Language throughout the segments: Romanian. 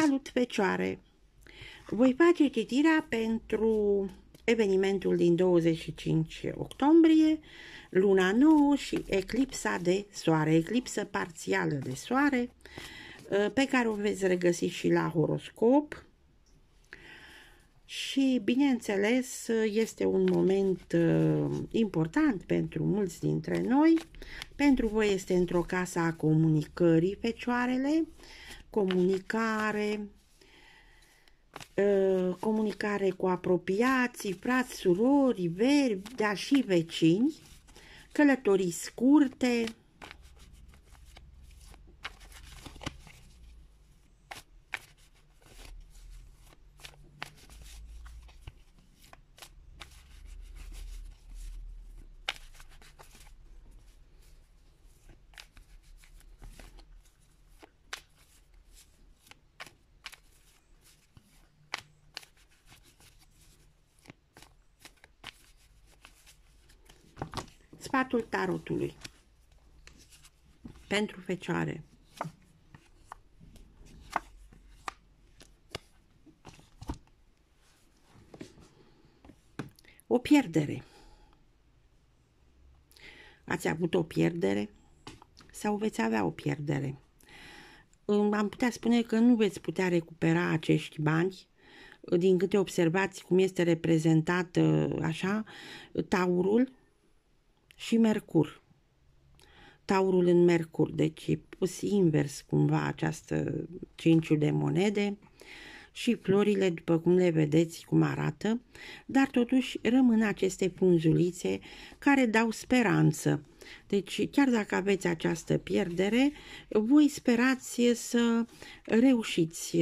Salut, Fecioare! Voi face citirea pentru evenimentul din 25 octombrie, luna nouă și eclipsa de soare, eclipsă parțială de soare, uh, pe care o veți regăsi și la horoscop. Și, bineînțeles, este un moment uh, important pentru mulți dintre noi. Pentru voi este într-o casă a comunicării fecioarele, uh, comunicare, uh, comunicare cu apropiații, frați, surori, verbi, dar și vecini, călătorii scurte, sfatul tarotului pentru fecioare. O pierdere. Ați avut o pierdere sau veți avea o pierdere? Am putea spune că nu veți putea recupera acești bani din câte observați cum este reprezentat așa taurul și Mercur. Taurul în Mercur, deci e pus invers cumva această cinciu de monede și florile, după cum le vedeți cum arată, dar totuși rămân aceste punzulițe care dau speranță. Deci, chiar dacă aveți această pierdere, voi sperați să reușiți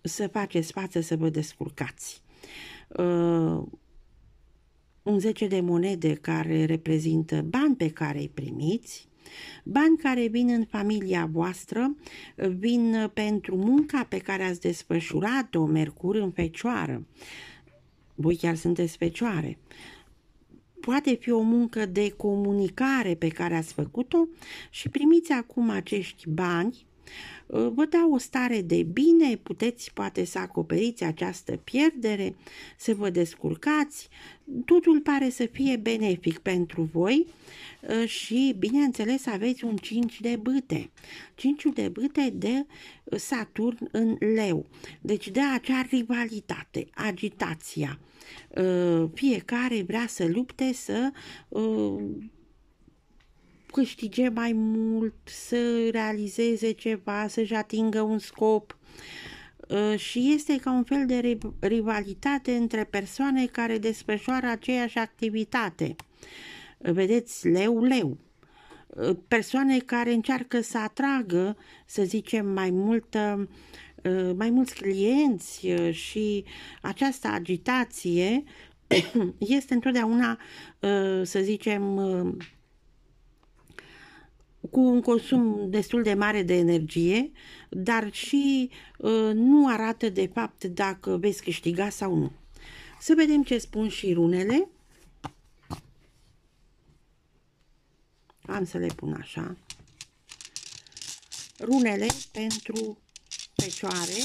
să faceți față, să vă descurcați. Uh, un 10 de monede care reprezintă bani pe care îi primiți, bani care vin în familia voastră, vin pentru munca pe care ați desfășurat-o, Mercur în fecioară. Voi chiar sunteți fecioare. Poate fi o muncă de comunicare pe care ați făcut-o și primiți acum acești bani Uh, vă dau o stare de bine, puteți poate să acoperiți această pierdere, să vă descurcați, totul pare să fie benefic pentru voi uh, și, bineînțeles, aveți un 5 de bâte. 5 de bâte de uh, Saturn în leu. Deci de acea rivalitate, agitația. Fiecare vrea să lupte, să câștige mai mult, să realizeze ceva, să-și atingă un scop uh, și este ca un fel de rivalitate între persoane care desfășoară aceeași activitate. Uh, vedeți, leu-leu. Uh, persoane care încearcă să atragă, să zicem, mai multă mai mulți clienți și această agitație este întotdeauna, să zicem, cu un consum destul de mare de energie, dar și uh, nu arată de fapt dacă veți câștiga sau nu. Să vedem ce spun și runele. Am să le pun așa. Runele pentru fecioare,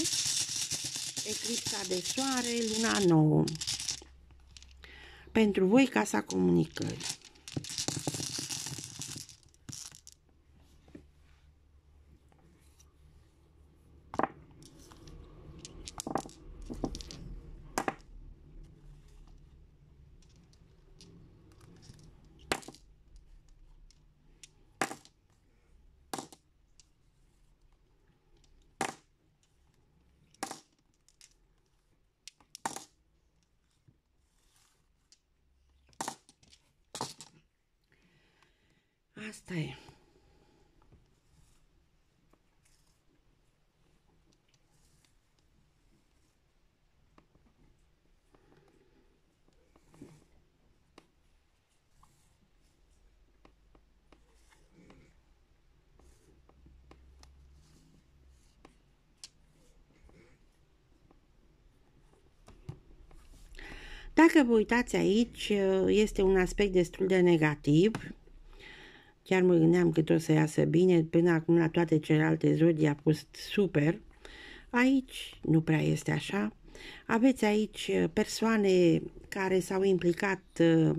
eclipsa de soare, luna nouă. Pentru voi, Casa Comunicării. Asta e. Dacă vă uitați aici, este un aspect destul de negativ, Chiar mă gândeam cât o să iasă bine, până acum la toate celelalte zodii a fost super. Aici nu prea este așa. Aveți aici uh, persoane care s-au implicat uh,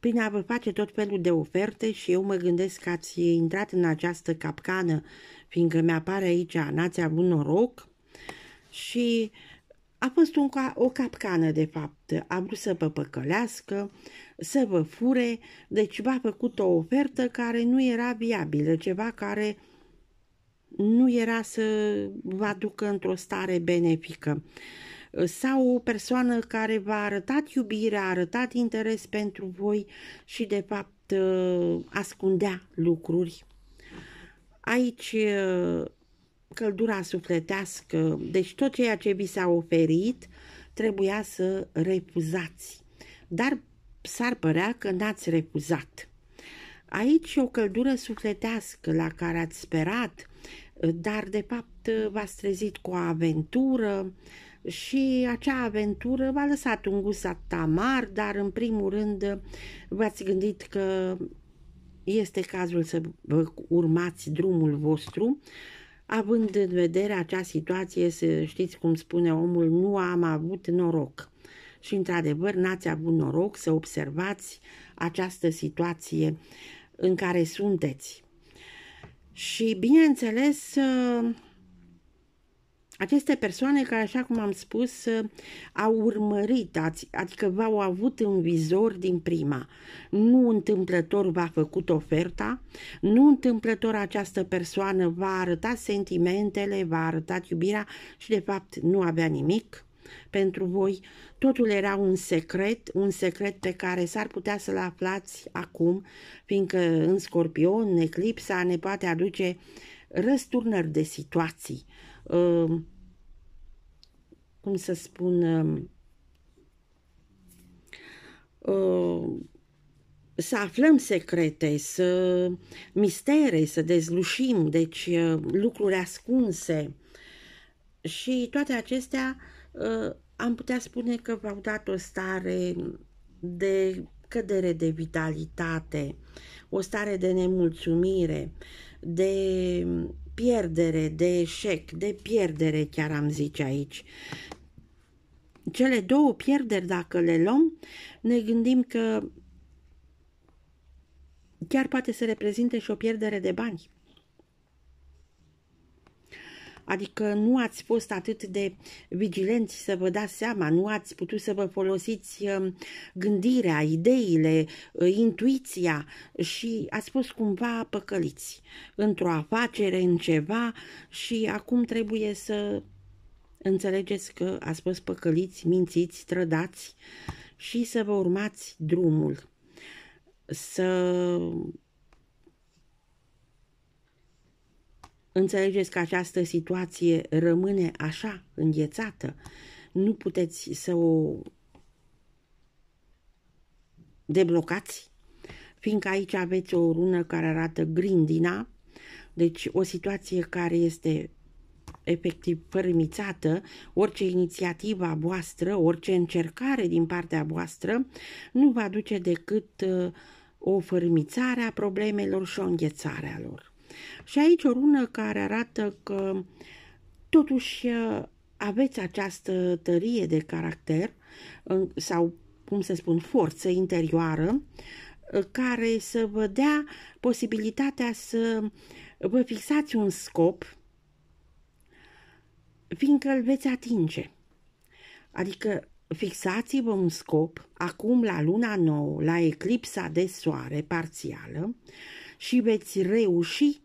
prin a vă face tot felul de oferte și eu mă gândesc că ați intrat în această capcană, fiindcă mi-apare aici, n-ați avut noroc și uh, a fost un, o capcană, de fapt. A vrut să vă păcălească, să vă fure, deci v-a făcut o ofertă care nu era viabilă, ceva care nu era să vă aducă într-o stare benefică. Sau o persoană care v-a arătat iubire, a arătat interes pentru voi și, de fapt, uh, ascundea lucruri. Aici uh, căldura sufletească, deci tot ceea ce vi s-a oferit trebuia să refuzați. Dar s-ar părea că n-ați refuzat. Aici o căldură sufletească la care ați sperat, dar de fapt v-ați trezit cu o aventură și acea aventură v-a lăsat un gust amar, dar în primul rând v-ați gândit că este cazul să vă urmați drumul vostru Având în vedere acea situație, să știți cum spune omul, nu am avut noroc. Și într-adevăr n-ați avut noroc să observați această situație în care sunteți. Și bineînțeles, aceste persoane care, așa cum am spus, uh, au urmărit, adică v-au avut în vizor din prima. Nu întâmplător v-a făcut oferta, nu întâmplător această persoană v-a arătat sentimentele, v-a arătat iubirea și, de fapt, nu avea nimic pentru voi. Totul era un secret, un secret pe care s-ar putea să-l aflați acum, fiindcă în scorpion, eclipsa ne poate aduce răsturnări de situații cum să spun, să aflăm secrete, să mistere, să dezlușim, deci lucruri ascunse. Și toate acestea am putea spune că v-au dat o stare de cădere de vitalitate, o stare de nemulțumire, de pierdere, de eșec, de pierdere chiar am zice aici. Cele două pierderi, dacă le luăm, ne gândim că chiar poate să reprezinte și o pierdere de bani. Adică nu ați fost atât de vigilenți să vă dați seama, nu ați putut să vă folosiți um, gândirea, ideile, uh, intuiția și ați fost cumva păcăliți într-o afacere, în ceva și acum trebuie să înțelegeți că ați fost păcăliți, mințiți, trădați și să vă urmați drumul. Să Înțelegeți că această situație rămâne așa, înghețată. Nu puteți să o deblocați, fiindcă aici aveți o rună care arată grindina, deci o situație care este efectiv fărâmițată, orice inițiativă a voastră, orice încercare din partea voastră nu va duce decât uh, o fărâmițare a problemelor și o înghețare a lor. Și aici o rună care arată că totuși aveți această tărie de caracter sau, cum să spun, forță interioară care să vă dea posibilitatea să vă fixați un scop fiindcă îl veți atinge. Adică fixați-vă un scop acum la luna nouă, la eclipsa de soare parțială și veți reuși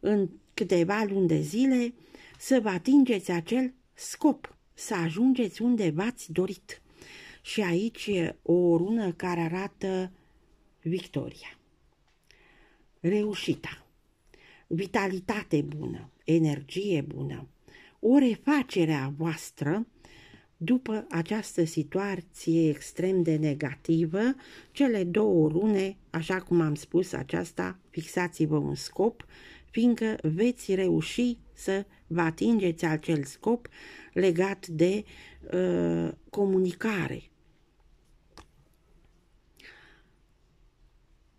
în câteva luni de zile să vă atingeți acel scop, să ajungeți unde v-ați dorit. Și aici e o rună care arată victoria, reușita, vitalitate bună, energie bună, o refacere a voastră după această situație extrem de negativă, cele două rune, așa cum am spus aceasta, fixați-vă un scop, fiindcă veți reuși să vă atingeți acel scop legat de uh, comunicare.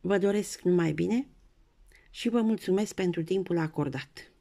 Vă doresc numai bine și vă mulțumesc pentru timpul acordat.